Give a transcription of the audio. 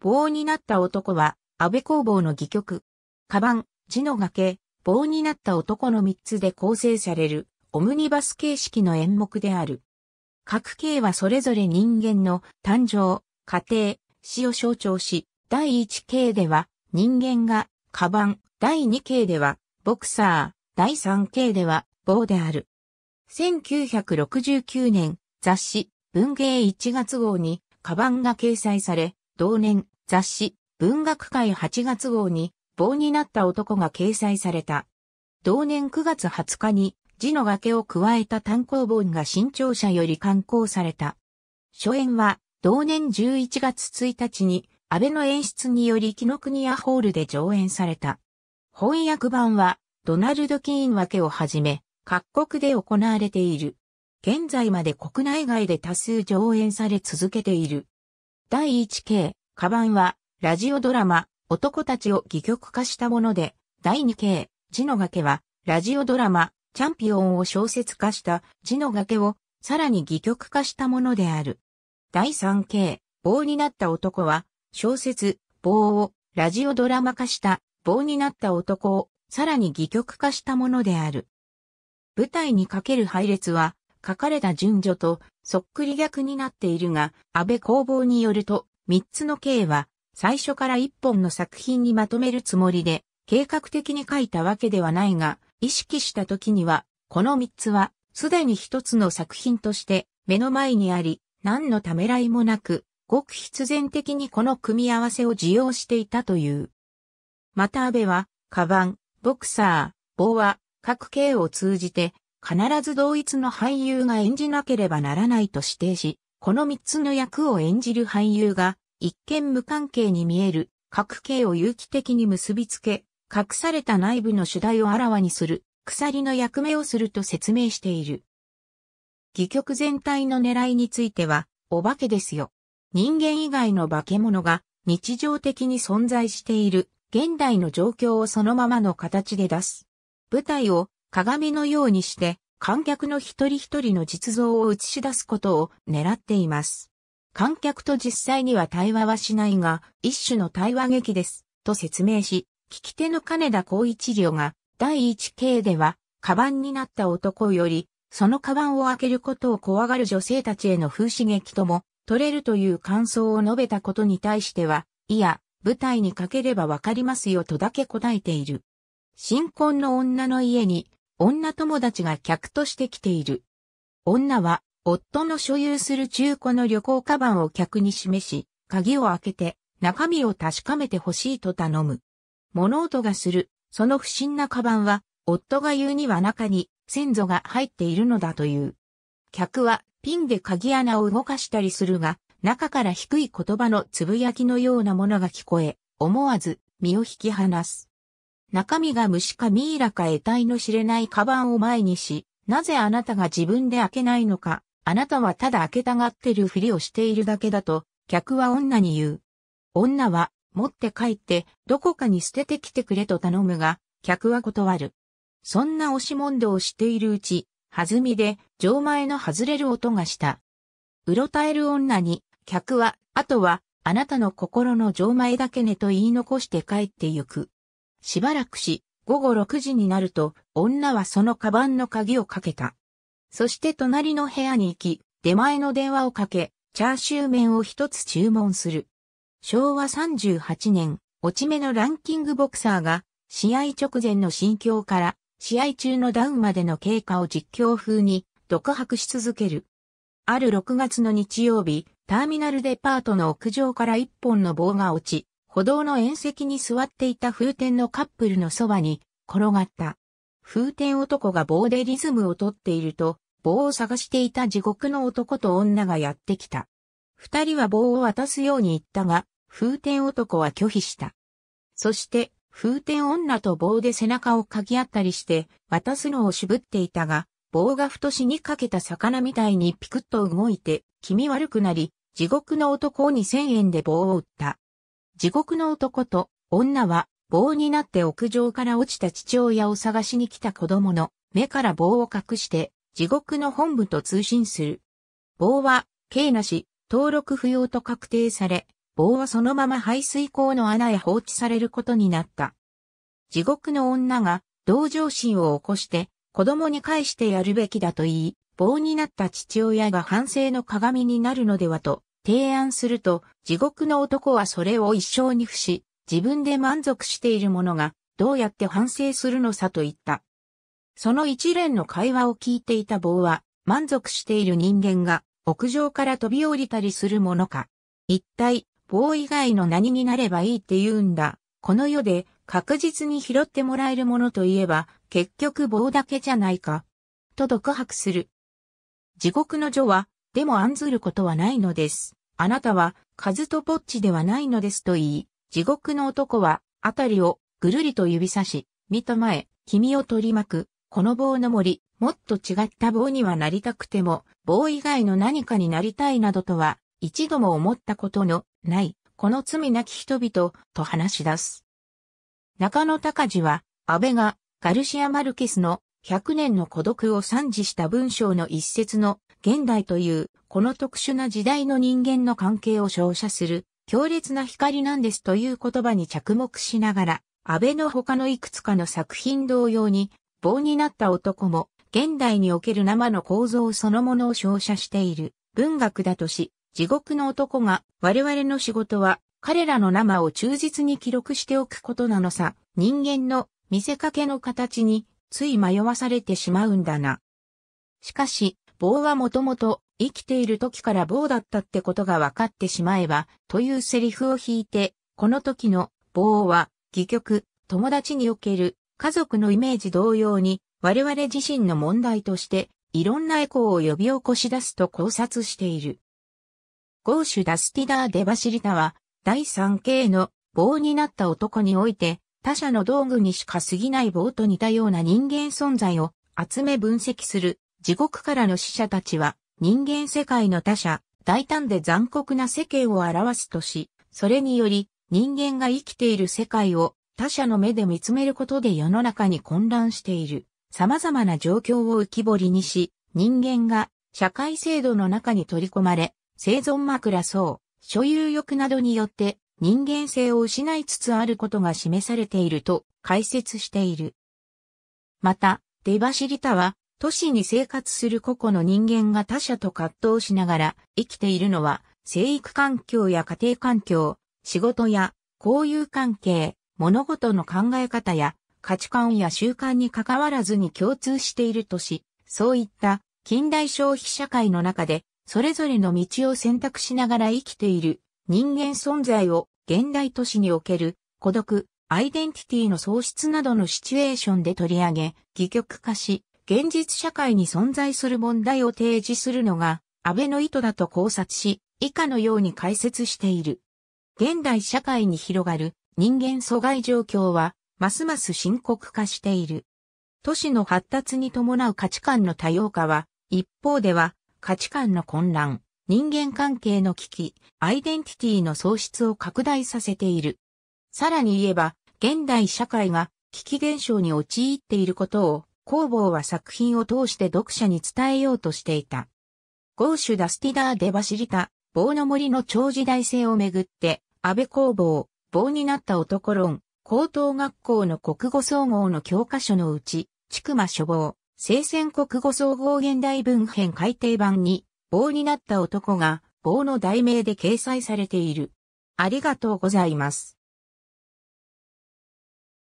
棒になった男は、安倍工房の戯曲。カバン、字の崖、棒になった男の3つで構成される、オムニバス形式の演目である。各形はそれぞれ人間の誕生、家庭、死を象徴し、第1形では人間がカバン、第2形ではボクサー、第3形では棒である。1969年雑誌文芸1月号にカバンが掲載され、同年、雑誌、文学界8月号に、棒になった男が掲載された。同年9月20日に、字の崖を加えた単行本が新潮社より刊行された。初演は、同年11月1日に、安倍の演出により木の国屋ホールで上演された。翻訳版は、ドナルド・キーン分けをはじめ、各国で行われている。現在まで国内外で多数上演され続けている。第1系、カバンは、ラジオドラマ、男たちを戯曲化したもので、第2系、字の崖は、ラジオドラマ、チャンピオンを小説化した字の崖を、さらに戯曲化したものである。第3系、棒になった男は、小説、棒を、ラジオドラマ化した棒になった男を、さらに戯曲化したものである。舞台にかける配列は、書かれた順序とそっくり逆になっているが、安倍工房によると、三つの計は、最初から一本の作品にまとめるつもりで、計画的に書いたわけではないが、意識した時には、この三つは、すでに一つの作品として、目の前にあり、何のためらいもなく、ごく必然的にこの組み合わせを受容していたという。また安倍は、カバン、ボクサー、棒は、各系を通じて、必ず同一の俳優が演じなければならないと指定し、この三つの役を演じる俳優が、一見無関係に見える、各形を有機的に結びつけ、隠された内部の主題をあらわにする、鎖の役目をすると説明している。戯曲全体の狙いについては、お化けですよ。人間以外の化け物が日常的に存在している現代の状況をそのままの形で出す。舞台を鏡のようにして観客の一人一人の実像を映し出すことを狙っています。観客と実際には対話はしないが、一種の対話劇です、と説明し、聞き手の金田光一良が、第一形では、カバンになった男より、そのカバンを開けることを怖がる女性たちへの風刺激とも、取れるという感想を述べたことに対しては、いや、舞台にかければわかりますよとだけ答えている。新婚の女の家に女友達が客として来ている。女は、夫の所有する中古の旅行カバンを客に示し、鍵を開けて、中身を確かめてほしいと頼む。物音がする、その不審なカバンは、夫が言うには中に先祖が入っているのだという。客はピンで鍵穴を動かしたりするが、中から低い言葉のつぶやきのようなものが聞こえ、思わず身を引き離す。中身が虫かミイラか得体の知れないカバンを前にし、なぜあなたが自分で開けないのか、あなたはただ開けたがってるふりをしているだけだと、客は女に言う。女は、持って帰って、どこかに捨ててきてくれと頼むが、客は断る。そんな押し問答をしているうち、弾みで、錠前の外れる音がした。うろたえる女に、客は、あとは、あなたの心の錠前だけねと言い残して帰ってゆく。しばらくし、午後6時になると、女はそのカバンの鍵をかけた。そして隣の部屋に行き、出前の電話をかけ、チャーシュー麺を一つ注文する。昭和38年、落ち目のランキングボクサーが、試合直前の心境から、試合中のダウンまでの経過を実況風に、独白し続ける。ある6月の日曜日、ターミナルデパートの屋上から一本の棒が落ち、歩道の縁石に座っていた風天のカップルのそばに転がった。風天男が棒でリズムをとっていると、棒を探していた地獄の男と女がやってきた。二人は棒を渡すように言ったが、風天男は拒否した。そして、風天女と棒で背中をかき合ったりして、渡すのを渋っていたが、棒が太しにかけた魚みたいにピクッと動いて、気味悪くなり、地獄の男に千円で棒を打った。地獄の男と女は棒になって屋上から落ちた父親を探しに来た子供の目から棒を隠して地獄の本部と通信する。棒は刑なし、登録不要と確定され、棒はそのまま排水口の穴へ放置されることになった。地獄の女が同情心を起こして子供に返してやるべきだと言い、棒になった父親が反省の鏡になるのではと提案すると、地獄の男はそれを一生に伏し、自分で満足している者が、どうやって反省するのさと言った。その一連の会話を聞いていた棒は、満足している人間が、屋上から飛び降りたりするものか。一体、棒以外の何になればいいって言うんだ。この世で確実に拾ってもらえるものといえば、結局棒だけじゃないか。と独白する。地獄の女は、でも案ずることはないのです。あなたは、カズとポッチではないのですと言い、地獄の男は、あたりを、ぐるりと指さし、見たまえ、君を取り巻く、この棒の森、もっと違った棒にはなりたくても、棒以外の何かになりたいなどとは、一度も思ったことのない、この罪なき人々、と話し出す。中野隆は、安倍が、ガルシア・マルケスの100年の孤独を賛辞した文章の一節の現代というこの特殊な時代の人間の関係を照射する強烈な光なんですという言葉に着目しながら、安倍の他のいくつかの作品同様に棒になった男も現代における生の構造そのものを照射している文学だとし、地獄の男が我々の仕事は彼らの生を忠実に記録しておくことなのさ、人間の見せかけの形につい迷わされてしまうんだな。しかし、棒はもともと生きている時から棒だったってことが分かってしまえば、というセリフを弾いて、この時の棒は、戯曲、友達における家族のイメージ同様に、我々自身の問題として、いろんなエコーを呼び起こし出すと考察している。ゴーシュ・ダスティダー・デバシリタは、第3系の棒になった男において、他者の道具にしか過ぎない棒と似たような人間存在を集め分析する地獄からの死者たちは人間世界の他者、大胆で残酷な世間を表すとし、それにより人間が生きている世界を他者の目で見つめることで世の中に混乱している様々な状況を浮き彫りにし、人間が社会制度の中に取り込まれ、生存枕層、所有欲などによって人間性を失いつつあることが示されていると解説している。また、デバシリタは、都市に生活する個々の人間が他者と葛藤しながら生きているのは、生育環境や家庭環境、仕事や交友関係、物事の考え方や価値観や習慣に関わらずに共通しているとし、そういった近代消費社会の中で、それぞれの道を選択しながら生きている人間存在を現代都市における孤独、アイデンティティの喪失などのシチュエーションで取り上げ、戯曲化し、現実社会に存在する問題を提示するのが、安倍の意図だと考察し、以下のように解説している。現代社会に広がる人間阻害状況は、ますます深刻化している。都市の発達に伴う価値観の多様化は、一方では価値観の混乱、人間関係の危機、アイデンティティの喪失を拡大させている。さらに言えば、現代社会が危機現象に陥っていることを、工房は作品を通して読者に伝えようとしていた。ゴーシュ・ダスティダー・デ・バシリタ、棒の森の超時代性をめぐって、安倍工房、棒になった男論、高等学校の国語総合の教科書のうち、畜く処書房、聖戦国語総合現代文編改訂版に、棒になった男が棒の題名で掲載されている。ありがとうございます。